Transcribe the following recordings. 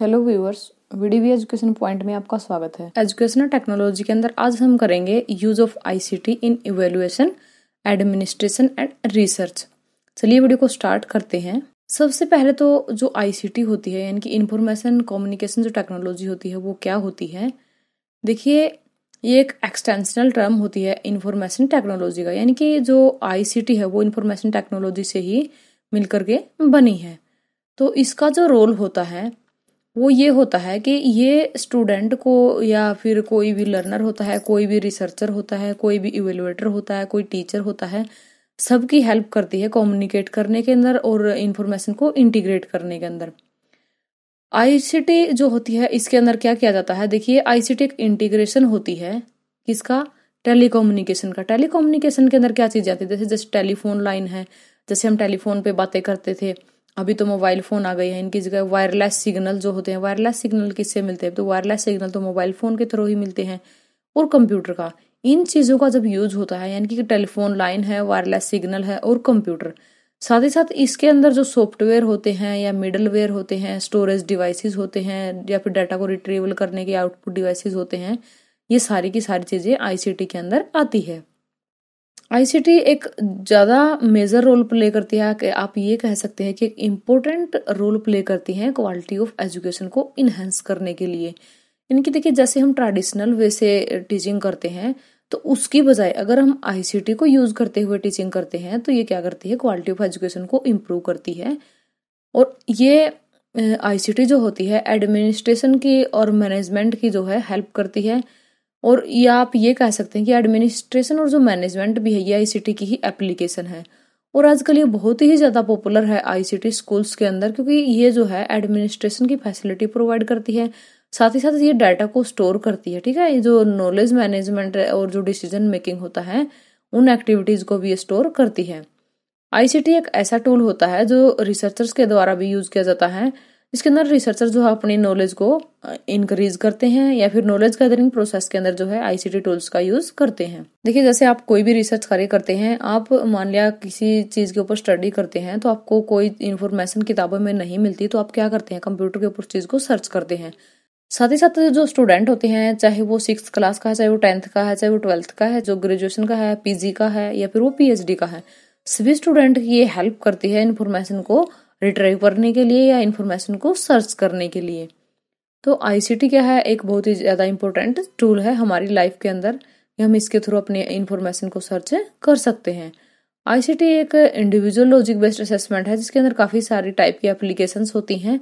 hello viewers VDV education point में आपका स्वागत है एजुकेशनल टेक्नोलॉजी के अंदर आज हम करेंगे use of ICT in evaluation administration and research चलिए वीडियो को स्टार्ट करते हैं सबसे पहले तो जो आईसीटी होती है यानी कि इंफॉर्मेशन कम्युनिकेशन जो टेक्नोलॉजी होती है वो क्या होती है देखिए ये एक एक्सटेंशनल टर्म होती है इंफॉर्मेशन टेक्नोलॉजी का यानी कि जो आईसीटी है वो इंफॉर्मेशन टेक्नोलॉजी से ही मिलकर के बनी है तो इसका जो रोल होता है वो ये होता है कि ये स्टूडेंट को या फिर कोई भी लर्नर होता है कोई भी रिसर्चर होता है कोई भी इवेलुएटर होता है कोई टीचर होता है सबकी हेल्प करती है कम्युनिकेट करने के अंदर और इन्फॉर्मेशन को इंटीग्रेट करने के अंदर आईसीटी जो होती है इसके अंदर क्या किया जाता है देखिए आईसीटी एक इंटीग्रेशन होती है किसका टेलीकम्युनिकेशन का टेलीकम्युनिकेशन के अंदर क्या चीज आती है जैसे जैसे टेलीफोन लाइन है जैसे हम टेलीफोन पे बातें करते थे अभी तो मोबाइल फ़ोन आ गए हैं इनकी जगह वायरलेस सिग्नल जो होते हैं वायरलेस सिग्नल किससे मिलते हैं तो वायरलेस सिग्नल तो मोबाइल फ़ोन के थ्रू ही मिलते हैं और कंप्यूटर का इन चीज़ों का जब यूज होता है यानी कि टेलीफोन लाइन है वायरलेस सिग्नल है और कंप्यूटर साथ ही साथ इसके अंदर जो सॉफ्टवेयर होते हैं या मिडलवेयर होते हैं स्टोरेज डिवाइसेस होते हैं या फिर डाटा को रिट्रीवल करने के आउटपुट डिवाइसेस होते हैं ये सारी की सारी चीज़ें आईसीटी के अंदर आती है आईसीटी एक ज़्यादा मेजर रोल प्ले करती है कि आप ये कह सकते हैं कि एक इम्पोर्टेंट रोल प्ले करती हैं क्वालिटी ऑफ एजुकेशन को इन्हेंस करने के लिए इनकी देखिए जैसे हम ट्रेडिशनल वे से टीचिंग करते हैं तो उसकी बजाय अगर हम आईसीटी को यूज़ करते हुए टीचिंग करते हैं तो ये क्या करती है क्वालिटी ऑफ एजुकेशन को इम्प्रूव करती है और ये आईसीटी जो होती है एडमिनिस्ट्रेशन की और मैनेजमेंट की जो है हेल्प करती है और या आप ये कह सकते हैं कि एडमिनिस्ट्रेशन और जो मैनेजमेंट भी है ये आईसीटी की ही एप्लीकेशन है और आजकल ये बहुत ही ज़्यादा पॉपुलर है आईसीटी स्कूल्स के अंदर क्योंकि ये जो है एडमिनिस्ट्रेशन की फैसिलिटी प्रोवाइड करती है साथ ही साथ ये डाटा को स्टोर करती है ठीक है ये जो नॉलेज मैनेजमेंट और जो डिसीजन मेकिंग होता है उन एक्टिविटीज़ को भी ये स्टोर करती है आईसीटी एक ऐसा टूल होता है जो रिसर्चर्स के द्वारा भी यूज़ किया जाता है इसके अंदर रिसर्चर जो है अपनी नॉलेज को इंक्रीज करते हैं या फिर नॉलेज गैदरिंग प्रोसेस के अंदर जो है आईसीटी टूल्स का यूज करते हैं देखिए जैसे आप कोई भी रिसर्च कार्य करते हैं आप मान लिया किसी चीज के ऊपर स्टडी करते हैं तो आपको कोई इन्फॉर्मेशन किताबों में नहीं मिलती तो आप क्या करते हैं कंप्यूटर के ऊपर चीज को सर्च करते हैं साथ ही साथ जो स्टूडेंट होते हैं चाहे वो सिक्स क्लास का है चाहे वो टेंथ का है चाहे वो ट्वेल्थ का है जो ग्रेजुएशन का है पीजी का है या फिर वो पीएचडी का है सभी स्टूडेंट की ये हेल्प करती है इन्फॉर्मेशन को रिट्राइव करने के लिए या इन्फॉर्मेशन को सर्च करने के लिए तो आईसीटी क्या है एक बहुत ही ज़्यादा इम्पोर्टेंट टूल है हमारी लाइफ के अंदर हम इसके थ्रू अपने इन्फॉर्मेशन को सर्च कर सकते हैं आईसीटी एक इंडिविजुअल लॉजिक बेस्ड असेसमेंट है जिसके अंदर काफ़ी सारी टाइप की एप्लीकेशन होती हैं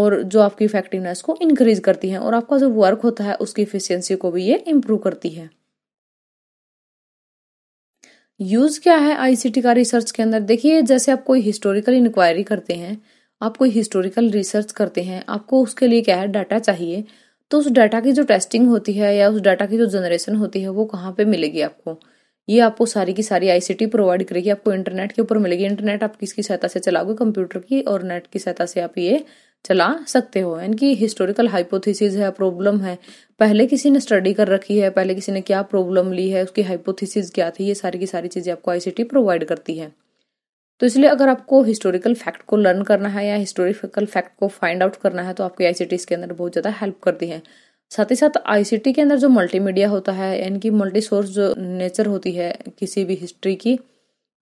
और जो आपकी इफेक्टिवनेस को इंक्रीज करती हैं और आपका जो वर्क होता है उसकी इफिशियंसी को भी ये इम्प्रूव करती है यूज क्या है आईसीटी का रिसर्च के अंदर देखिए जैसे आप कोई हिस्टोरिकल इंक्वायरी करते हैं आप कोई हिस्टोरिकल रिसर्च करते हैं आपको उसके लिए क्या है डाटा चाहिए तो उस डाटा की जो टेस्टिंग होती है या उस डाटा की जो जनरेशन होती है वो कहाँ पे मिलेगी आपको ये आपको सारी की सारी आईसीटी प्रोवाइड करेगी आपको इंटरनेट के ऊपर मिलेगी इंटरनेट आप किसकी सहायता से चलाओगे कंप्यूटर की और नेट की सहायता से आप ये चला सकते हो इनकी हिस्टोरिकल हाइपोथेसिस है प्रॉब्लम है पहले किसी ने स्टडी कर रखी है पहले किसी ने क्या प्रॉब्लम ली है उसकी हाइपोथेसिस क्या थी ये सारी की सारी चीज़ें आपको आईसीटी प्रोवाइड करती है तो इसलिए अगर आपको हिस्टोरिकल फैक्ट को लर्न करना है या हिस्टोरिकल फैक्ट को फाइंड आउट करना है तो आपको आईसीटी इसके अंदर बहुत ज़्यादा हेल्प करती है साथ ही साथ आईसीटी के अंदर जो मल्टीमीडिया होता है इनकी मल्टी सोर्स जो नेचर होती है किसी भी हिस्ट्री की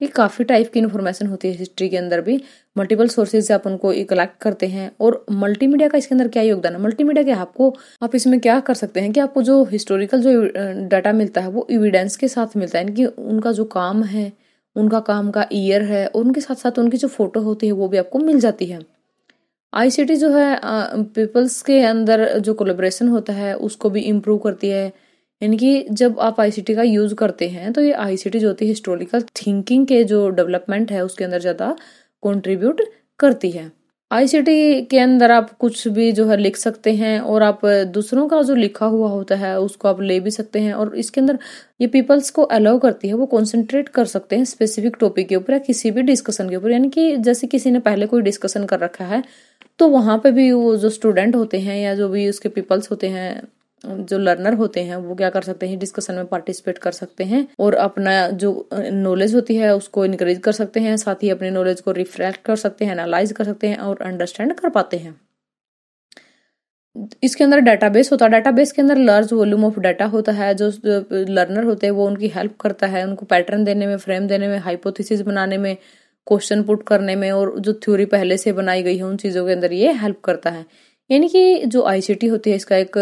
ये काफ़ी टाइप की इन्फॉर्मेशन होती है हिस्ट्री के अंदर भी मल्टीपल सोर्सेज से आप उनको कलेक्ट करते हैं और मल्टीमीडिया का इसके अंदर क्या योगदान है मल्टीमीडिया के आपको आप इसमें क्या कर सकते हैं कि आपको जो हिस्टोरिकल जो डाटा मिलता है वो एविडेंस के साथ मिलता है यानी कि उनका जो काम है उनका काम का ईयर है और उनके साथ साथ उनकी जो फोटो होती है वो भी आपको मिल जाती है आईसीटी जो है पीपल्स के अंदर जो कोलेब्रेशन होता है उसको भी इम्प्रूव करती है यानी कि जब आप आईसीटी का यूज करते हैं तो ये आईसीटी जो होती है हिस्टोरिकल थिंकिंग के जो डेवलपमेंट है उसके अंदर ज़्यादा कंट्रीब्यूट करती है आईसीटी के अंदर आप कुछ भी जो है लिख सकते हैं और आप दूसरों का जो लिखा हुआ होता है उसको आप ले भी सकते हैं और इसके अंदर ये पीपल्स को अलाउ करती है वो कॉन्सेंट्रेट कर सकते हैं स्पेसिफिक टॉपिक के ऊपर या किसी भी डिस्कशन के ऊपर यानी कि जैसे किसी ने पहले कोई डिस्कशन कर रखा है तो वहाँ पे भी वो जो स्टूडेंट होते हैं या जो भी उसके पीपल्स होते हैं जो लर्नर होते हैं वो क्या कर सकते हैं डिस्कशन में पार्टिसिपेट कर सकते हैं और अपना जो नॉलेज होती है उसको इनक्रेज कर सकते हैं साथ ही अपने नॉलेज को रिफ्लेक्ट कर सकते हैं एनालाइज कर सकते हैं और अंडरस्टैंड कर पाते हैं इसके अंदर डेटाबेस होता है डेटाबेस के अंदर लार्ज वॉल्यूम ऑफ डाटा होता है जो लर्नर होते हैं वो उनकी हेल्प करता है उनको पैटर्न देने में फ्रेम देने में हाइपोथेसिस बनाने में क्वेश्चन पुट करने में और जो थ्योरी पहले से बनाई गई है उन चीज़ों के अंदर ये हेल्प करता है यानी कि जो आईसीटी होती है इसका एक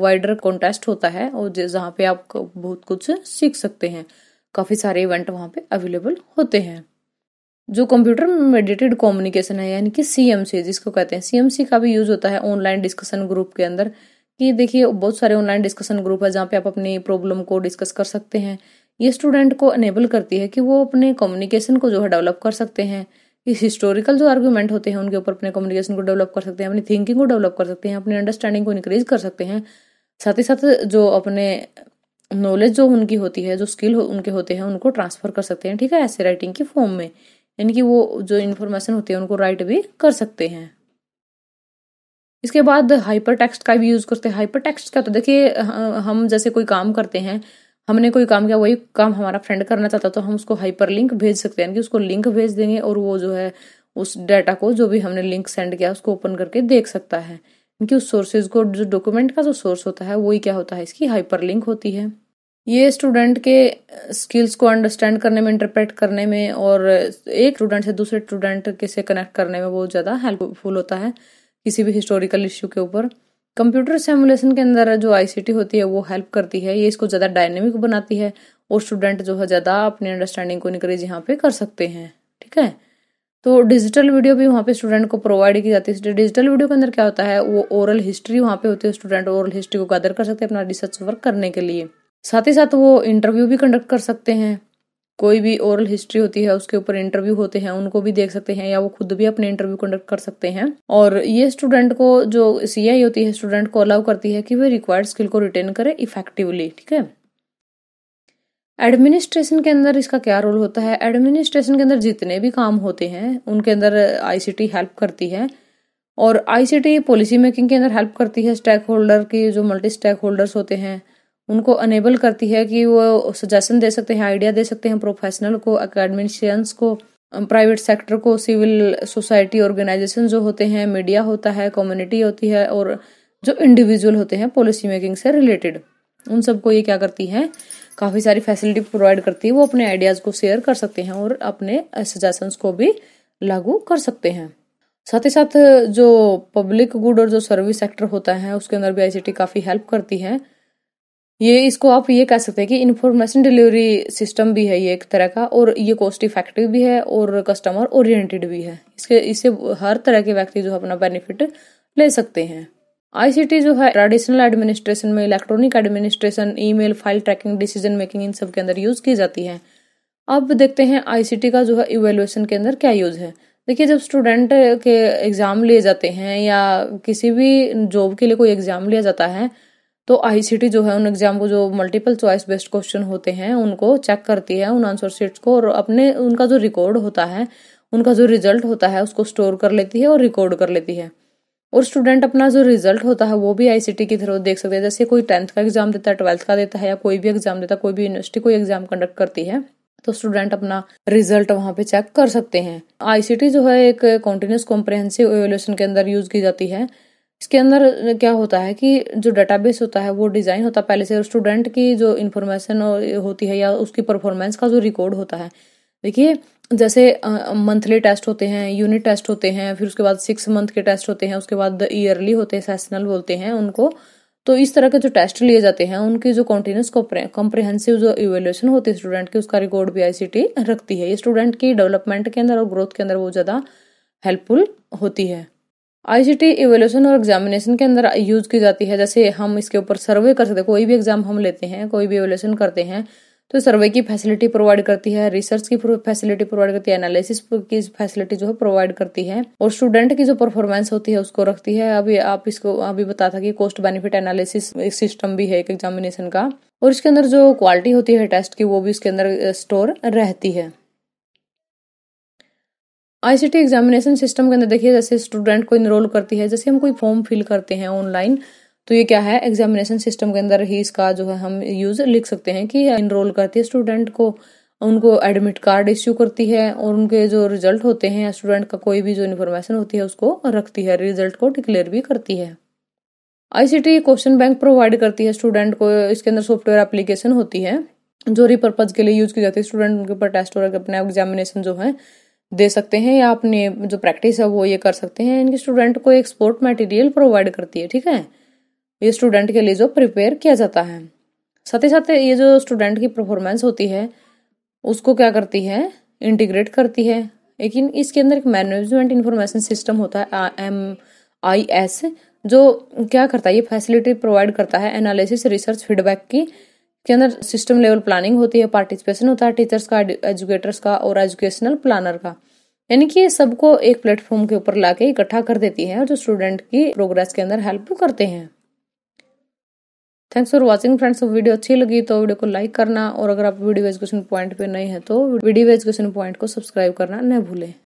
वाइडर कॉन्टेस्ट होता है और जहाँ पे आप बहुत कुछ सीख सकते हैं काफ़ी सारे इवेंट वहाँ पे अवेलेबल होते हैं जो कंप्यूटर मेडिटेड कम्युनिकेशन है यानी कि सीएमसी जिसको कहते हैं सी का भी यूज़ होता है ऑनलाइन डिस्कशन ग्रुप के अंदर कि देखिए बहुत सारे ऑनलाइन डिस्कशन ग्रुप है जहाँ पे आप अपनी प्रॉब्लम को डिस्कस कर सकते हैं ये स्टूडेंट को अनेबल करती है कि वो अपने कम्युनिकेशन को जो है डेवलप कर सकते हैं इस हिस्टोरिकल जो आर्ग्यूमेंट होते हैं उनके ऊपर अपने कम्युनिकेशन को डेवलप कर सकते हैं अपनी थिंकिंग को डेवलप कर सकते हैं अपनी अंडरस्टैंडिंग को इंक्रीज कर सकते हैं साथ ही साथ जो अपने नॉलेज जो उनकी होती है जो स्किल हो, उनके होते हैं उनको ट्रांसफर कर सकते हैं ठीक है ऐसे राइटिंग की फॉर्म में यानी कि वो जो इन्फॉर्मेशन होती है उनको राइट भी कर सकते हैं इसके बाद हाइपर टेक्स्ट का भी यूज़ करते हैं हाइपर टेक्स्ट का तो देखिए हम जैसे कोई काम करते हैं हमने कोई काम किया वही काम हमारा फ्रेंड करना चाहता तो हम उसको हाइपर लिंक भेज सकते हैं कि उसको लिंक भेज देंगे और वो जो है उस डाटा को जो भी हमने लिंक सेंड किया उसको ओपन करके देख सकता है इनकी उस सोर्सेज को जो डॉक्यूमेंट का जो सोर्स होता है वही क्या होता है इसकी हाइपर लिंक होती है ये स्टूडेंट के स्किल्स को अंडरस्टैंड करने में इंटरप्रेट करने में और एक स्टूडेंट से दूसरे स्टूडेंट के से कनेक्ट करने में बहुत ज़्यादा हेल्पफुल होता है किसी भी हिस्टोरिकल इश्यू के ऊपर कंप्यूटर सिमुलेशन के अंदर जो आईसीटी होती है वो हेल्प करती है ये इसको ज़्यादा डायनेमिक बनाती है और स्टूडेंट जो है ज़्यादा अपनी अंडरस्टैंडिंग को इंक्रीज यहाँ पे कर सकते हैं ठीक है तो डिजिटल वीडियो भी वहाँ पे स्टूडेंट को प्रोवाइड की जाती है डिजिटल वीडियो तो के अंदर क्या होता है वो ओरल हिस्ट्री वहाँ पे होती है स्टूडेंट ओरल हिस्ट्री को गैदर कर सकते हैं अपना रिसर्च वर्क करने के लिए साथ ही साथ वो इंटरव्यू भी कंडक्ट कर सकते हैं कोई भी ओरल हिस्ट्री होती है उसके ऊपर इंटरव्यू होते हैं उनको भी देख सकते हैं या वो खुद भी अपने इंटरव्यू कंडक्ट कर सकते हैं और ये स्टूडेंट को जो सी आई होती है स्टूडेंट को अलाउ करती है कि वे रिक्वायर्ड स्किल को रिटेन करे इफेक्टिवली ठीक है एडमिनिस्ट्रेशन के अंदर इसका क्या रोल होता है एडमिनिस्ट्रेशन के अंदर जितने भी काम होते हैं उनके अंदर आईसीटी हेल्प करती है और आईसीटी पॉलिसी मेकिंग के अंदर हेल्प करती है स्टेक होल्डर की जो मल्टी स्टेक होल्डर्स होते हैं उनको अनेबल करती है कि वो सजेशन दे सकते हैं आइडिया दे सकते हैं प्रोफेशनल को अकेडमिशियंस को प्राइवेट सेक्टर को सिविल सोसाइटी ऑर्गेनाइजेशन जो होते हैं मीडिया होता है कम्युनिटी होती है और जो इंडिविजुअल होते हैं पॉलिसी मेकिंग से रिलेटेड उन सबको ये क्या करती है काफ़ी सारी फैसिलिटी प्रोवाइड करती है वो अपने आइडियाज़ को शेयर कर सकते हैं और अपने सजेशंस को भी लागू कर सकते हैं साथ ही साथ जो पब्लिक गुड और जो सर्विस सेक्टर होता है उसके अंदर भी आईसीटी काफ़ी हेल्प करती है ये इसको आप ये कह सकते हैं कि इन्फॉर्मेशन डिलीवरी सिस्टम भी है ये एक तरह का और ये कॉस्ट इफेक्टिव भी है और कस्टमर ओरिएंटेड भी है इसके इससे हर तरह के व्यक्ति जो अपना बेनिफिट ले सकते हैं आईसीटी जो है ट्रेडिशनल एडमिनिस्ट्रेशन में electronic administration email file tracking decision making इन सब के अंदर यूज की जाती है अब देखते हैं आईसीटी का जो है इवेल्युएशन के अंदर क्या यूज है देखिए जब स्टूडेंट के एग्जाम लिए जाते हैं या किसी भी जॉब के लिए कोई एग्जाम लिया जाता है तो आईसीटी जो है उन एग्जाम को जो मल्टीपल चॉइस बेस्ड क्वेश्चन होते हैं उनको चेक करती है उन आंसर शीट्स को और अपने उनका जो रिकॉर्ड होता है उनका जो रिजल्ट होता है उसको स्टोर कर लेती है और रिकॉर्ड कर लेती है और स्टूडेंट अपना जो रिजल्ट होता है वो भी आईसीटी के थ्रू देख सकते हैं जैसे कोई टेंथ का एग्जाम देता है ट्वेल्थ का देता है या कोई भी एग्जाम देता है कोई भी यूनिवर्सिटी कोई एग्जाम कंडक्ट करती है तो स्टूडेंट अपना रिजल्ट वहाँ पे चेक कर सकते हैं आईसीटी जो है एक कॉन्टिन्यूस कॉम्प्रेहेंसिव एवोल्यूशन के अंदर यूज की जाती है इसके अंदर क्या होता है कि जो डेटाबेस होता है वो डिज़ाइन होता है पहले से स्टूडेंट की जो इन्फॉर्मेशन होती है या उसकी परफॉर्मेंस का जो रिकॉर्ड होता है देखिए जैसे मंथली टेस्ट होते हैं यूनिट टेस्ट होते हैं फिर उसके बाद सिक्स मंथ के टेस्ट होते हैं उसके बाद ईयरली होते हैं सेशनल बोलते हैं उनको तो इस तरह के जो टेस्ट लिए जाते हैं उनकी जो कॉन्टीन्यूस कॉम्प्रिहेंसिव जो इवेल्यूशन होती है स्टूडेंट की उसका रिकॉर्ड भी आईसीटी रखती है ये स्टूडेंट की डेवलपमेंट के अंदर और ग्रोथ के अंदर वो ज़्यादा हेल्पफुल होती है आईसीटी इवोल्यूशन और एग्जामिनेशन के अंदर यूज़ की जाती है जैसे हम इसके ऊपर सर्वे कर सकते हैं कोई भी एग्ज़ाम हम लेते हैं कोई भी इवोल्यूशन करते हैं तो सर्वे की फैसिलिटी प्रोवाइड करती है रिसर्च की फैसिलिटी प्रोवाइड करती है एनालिसिस की फैसिलिटी जो है प्रोवाइड करती है और स्टूडेंट की जो परफॉर्मेंस होती है उसको रखती है अभी आप इसको अभी बता था कि कॉस्ट बेनिफिट एनालिसिस सिस्टम भी है एक एग्जामिनेशन का और इसके अंदर जो क्वालिटी होती है टेस्ट की वो भी इसके अंदर स्टोर रहती है आईसीटी एग्जामिनेशन सिस्टम के अंदर देखिए जैसे स्टूडेंट को इनरोल करती है जैसे हम कोई फॉर्म फिल करते हैं ऑनलाइन तो ये क्या है एग्जामिनेशन सिस्टम के अंदर ही इसका जो है हम यूज लिख सकते हैं कि इनरोल करती है स्टूडेंट को उनको एडमिट कार्ड इश्यू करती है और उनके जो रिजल्ट होते हैं स्टूडेंट का कोई भी जो इन्फॉर्मेशन होती है उसको रखती है रिजल्ट को डिक्लेयर भी करती है आईसीटी क्वेश्चन बैंक प्रोवाइड करती है स्टूडेंट को इसके अंदर सॉफ्टवेयर एप्लीकेशन होती है जो रिपर्पज के लिए यूज की जाती है स्टूडेंट उनके ऊपर टेस्ट और अपना एग्जामिनेशन जो है दे सकते हैं या अपने जो प्रैक्टिस है वो ये कर सकते हैं इनके स्टूडेंट को एक स्पोर्ट मटेरियल प्रोवाइड करती है ठीक है ये स्टूडेंट के लिए जो प्रिपेयर किया जाता है साथ ही साथ ये जो स्टूडेंट की परफॉर्मेंस होती है उसको क्या करती है इंटीग्रेट करती है लेकिन इसके अंदर एक मैनेजमेंट इन्फॉर्मेशन सिस्टम होता है एम आई एस जो क्या करता है ये फैसिलिटी प्रोवाइड करता है एनालिसिस रिसर्च फीडबैक की के अंदर सिस्टम लेवल प्लानिंग होती है पार्टिसिपेशन होता है टीचर्स का एजुकेटर्स का और एजुकेशनल प्लानर का यानी कि सबको एक प्लेटफॉर्म के ऊपर लाके इकट्ठा कर देती है और जो स्टूडेंट की प्रोग्रेस के अंदर हेल्प करते हैं thanks for watching friends video अच्छी लगी तो वीडियो को लाइक करना और अगर आप वीडियो एजुकेशन पॉइंट पे नए हैं तो वीडियो एजुकेशन पॉइंट को सब्सक्राइब करना न भूलें